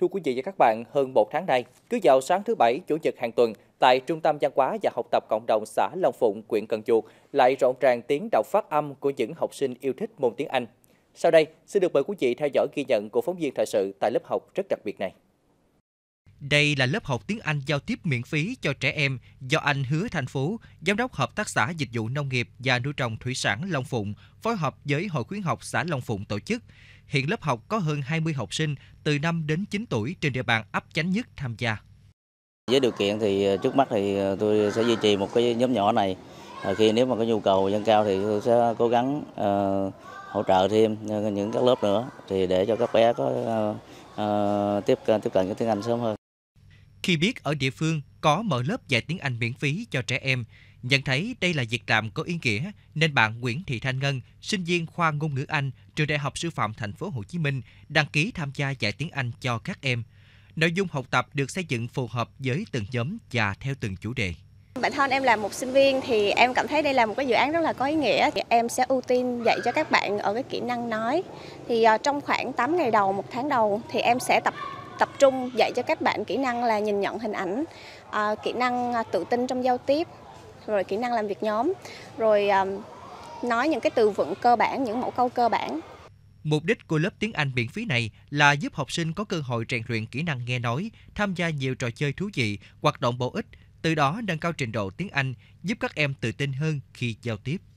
Thưa quý vị và các bạn, hơn một tháng nay, cứ vào sáng thứ Bảy, Chủ nhật hàng tuần, tại Trung tâm Văn hóa và Học tập Cộng đồng xã Long Phụng, huyện Cần Chuột, lại rộn ràng tiếng đọc phát âm của những học sinh yêu thích môn tiếng Anh. Sau đây, xin được mời quý vị theo dõi ghi nhận của phóng viên thời sự tại lớp học rất đặc biệt này. Đây là lớp học tiếng Anh giao tiếp miễn phí cho trẻ em do anh Hứa Thành Phú, Giám đốc Hợp tác xã Dịch vụ Nông nghiệp và Nuôi trồng Thủy sản Long Phụng, phối hợp với Hội khuyến học xã Long Phụng tổ chức. Hiện lớp học có hơn 20 học sinh từ 5 đến 9 tuổi trên địa bàn ấp Chánh Nhất tham gia. Với điều kiện thì ờ, trước mắt thì ờ, tôi sẽ duy trì một cái nhóm nhỏ này. Ờ, khi nếu mà có nhu cầu dân cao thì tôi sẽ cố gắng uh, hỗ trợ thêm những các lớp nữa thì để cho các bé có uh, tiếp tiếp cận cái tiếng Anh sớm hơn. Khi biết ở địa phương có mở lớp dạy tiếng Anh miễn phí cho trẻ em, nhận thấy đây là việc làm có ý nghĩa nên bạn Nguyễn Thị Thanh Ngân, sinh viên khoa ngôn ngữ Anh, trường Đại học Sư phạm Thành phố Hồ Chí Minh đăng ký tham gia dạy tiếng Anh cho các em. Nội dung học tập được xây dựng phù hợp với từng nhóm và theo từng chủ đề. Bản thân em là một sinh viên thì em cảm thấy đây là một cái dự án rất là có ý nghĩa. em sẽ ưu tiên dạy cho các bạn ở cái kỹ năng nói. Thì à, trong khoảng 8 ngày đầu, một tháng đầu thì em sẽ tập tập trung dạy cho các bạn kỹ năng là nhìn nhận hình ảnh, à, kỹ năng à, tự tin trong giao tiếp, rồi kỹ năng làm việc nhóm, rồi à, nói những cái từ vựng cơ bản, những mẫu câu cơ bản. Mục đích của lớp tiếng Anh miễn phí này là giúp học sinh có cơ hội rèn luyện kỹ năng nghe nói, tham gia nhiều trò chơi thú vị, hoạt động bổ ích, từ đó nâng cao trình độ tiếng Anh, giúp các em tự tin hơn khi giao tiếp.